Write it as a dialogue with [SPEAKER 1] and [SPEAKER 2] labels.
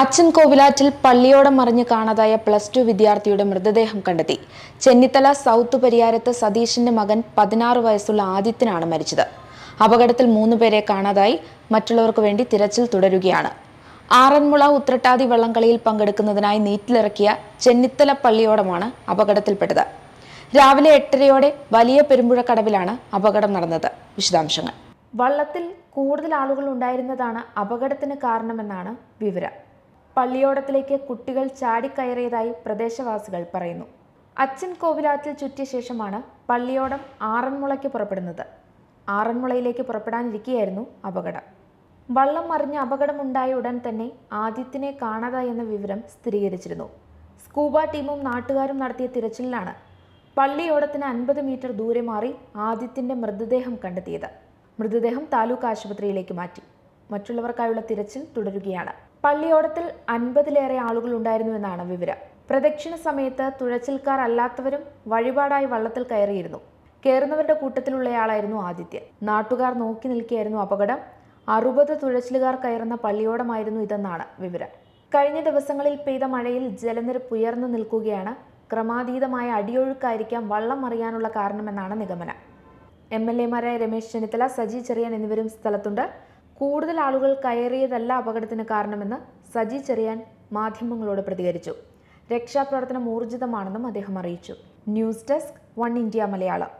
[SPEAKER 1] അച്ഛൻ കോവിലാറ്റിൽ പള്ളിയോടം മറിഞ്ഞ് കാണാതായ പ്ലസ് ടു വിദ്യാർത്ഥിയുടെ മൃതദേഹം കണ്ടെത്തി ചെന്നിത്തല സൗത്ത് പരിയാരത്ത് സതീഷിന്റെ മകൻ പതിനാറ് വയസ്സുള്ള ആദിത്യനാണ് മരിച്ചത് അപകടത്തിൽ മൂന്ന് പേരെ കാണാതായി മറ്റുള്ളവർക്ക് വേണ്ടി തിരച്ചിൽ തുടരുകയാണ് ആറന്മുള ഉത്രട്ടാതി വള്ളംകളിയിൽ പങ്കെടുക്കുന്നതിനായി നീറ്റിലിറക്കിയ ചെന്നിത്തല പള്ളിയോടമാണ് അപകടത്തിൽപ്പെട്ടത് രാവിലെ എട്ടരയോടെ വലിയ പെരുമ്പുഴ കടവിലാണ് അപകടം നടന്നത് വിശദാംശങ്ങൾ വള്ളത്തിൽ കൂടുതൽ ആളുകൾ ഉണ്ടായിരുന്നതാണ് അപകടത്തിന് കാരണമെന്നാണ് വിവരം പള്ളിയോടത്തിലേക്ക് കുട്ടികൾ ചാടിക്കയറിയതായി പ്രദേശവാസികൾ പറയുന്നു അച്ഛൻ കോവിലാറ്റിൽ ചുറ്റിയ ശേഷമാണ് പള്ളിയോടം ആറന്മുളയ്ക്ക് പുറപ്പെടുന്നത് ആറന്മുളയിലേക്ക് പുറപ്പെടാനിരിക്കുകയായിരുന്നു അപകടം വള്ളം മറിഞ്ഞ അപകടമുണ്ടായ ഉടൻ തന്നെ ആദിത്യനെ കാണാതായി എന്ന വിവരം സ്ഥിരീകരിച്ചിരുന്നു സ്കൂബ ടീമും നാട്ടുകാരും നടത്തിയ തിരച്ചിലിലാണ് പള്ളിയോടത്തിന് അൻപത് മീറ്റർ ദൂരെ മാറി ആദിത്യൻ്റെ മൃതദേഹം കണ്ടെത്തിയത് മൃതദേഹം താലൂക്ക് ആശുപത്രിയിലേക്ക് മാറ്റി മറ്റുള്ളവർക്കായുള്ള തിരച്ചിൽ തുടരുകയാണ് പള്ളിയോടത്തിൽ അൻപതിലേറെ ആളുകൾ ഉണ്ടായിരുന്നുവെന്നാണ് വിവരം പ്രദക്ഷിണ സമയത്ത് തുഴച്ചിൽക്കാർ അല്ലാത്തവരും വഴിപാടായി വള്ളത്തിൽ കയറിയിരുന്നു കയറുന്നവരുടെ കൂട്ടത്തിലുള്ളയാളായിരുന്നു ആദിത്യൻ നാട്ടുകാർ നോക്കി നിൽക്കുകയായിരുന്നു അപകടം അറുപത് തുഴച്ചിലുകാർ കയറുന്ന പള്ളിയോടമായിരുന്നു ഇതെന്നാണ് വിവരം കഴിഞ്ഞ ദിവസങ്ങളിൽ പെയ്ത മഴയിൽ ജലനിരപ്പ് ഉയർന്നു നിൽക്കുകയാണ് ക്രമാതീതമായ അടിയൊഴുക്കായിരിക്കാം വള്ളം അറിയാനുള്ള കാരണമെന്നാണ് നിഗമനം എം എൽ എമാരായ രമേശ് ചെന്നിത്തല സജി ചെറിയാൻ എന്നിവരും സ്ഥലത്തുണ്ട് കൂടുതൽ ആളുകൾ കയറിയതല്ല അപകടത്തിന് കാരണമെന്ന് സജി ചെറിയാൻ മാധ്യമങ്ങളോട് പ്രതികരിച്ചു രക്ഷാപ്രവർത്തനം ഊർജിതമാണെന്നും അദ്ദേഹം അറിയിച്ചു news desk one India Malayalam